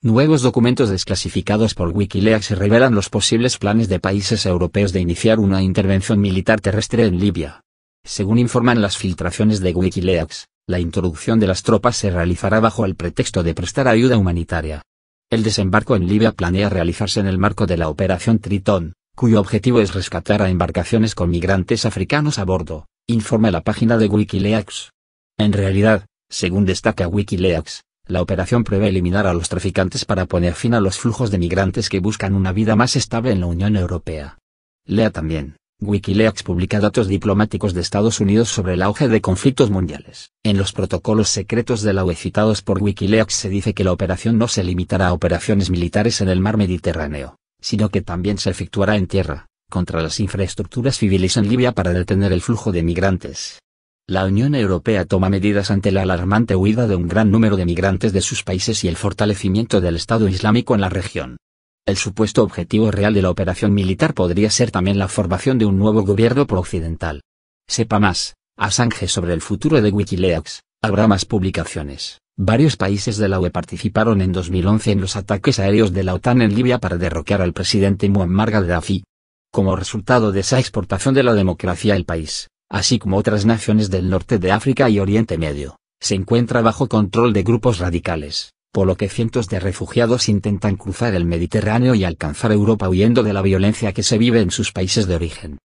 Nuevos documentos desclasificados por Wikileaks revelan los posibles planes de países europeos de iniciar una intervención militar terrestre en Libia. Según informan las filtraciones de Wikileaks, la introducción de las tropas se realizará bajo el pretexto de prestar ayuda humanitaria. El desembarco en Libia planea realizarse en el marco de la Operación Tritón, cuyo objetivo es rescatar a embarcaciones con migrantes africanos a bordo, informa la página de Wikileaks. En realidad, según destaca Wikileaks, la operación prevé eliminar a los traficantes para poner fin a los flujos de migrantes que buscan una vida más estable en la Unión Europea. Lea también. Wikileaks publica datos diplomáticos de Estados Unidos sobre el auge de conflictos mundiales. En los protocolos secretos de la UE citados por Wikileaks se dice que la operación no se limitará a operaciones militares en el mar Mediterráneo, sino que también se efectuará en tierra, contra las infraestructuras civiles en Libia para detener el flujo de migrantes. La Unión Europea toma medidas ante la alarmante huida de un gran número de migrantes de sus países y el fortalecimiento del Estado Islámico en la región. El supuesto objetivo real de la operación militar podría ser también la formación de un nuevo gobierno prooccidental. Sepa más, Assange sobre el futuro de Wikileaks, habrá más publicaciones. Varios países de la UE participaron en 2011 en los ataques aéreos de la OTAN en Libia para derrocar al presidente Muammar Gaddafi. Como resultado de esa exportación de la democracia al país, así como otras naciones del norte de África y Oriente Medio, se encuentra bajo control de grupos radicales, por lo que cientos de refugiados intentan cruzar el Mediterráneo y alcanzar Europa huyendo de la violencia que se vive en sus países de origen.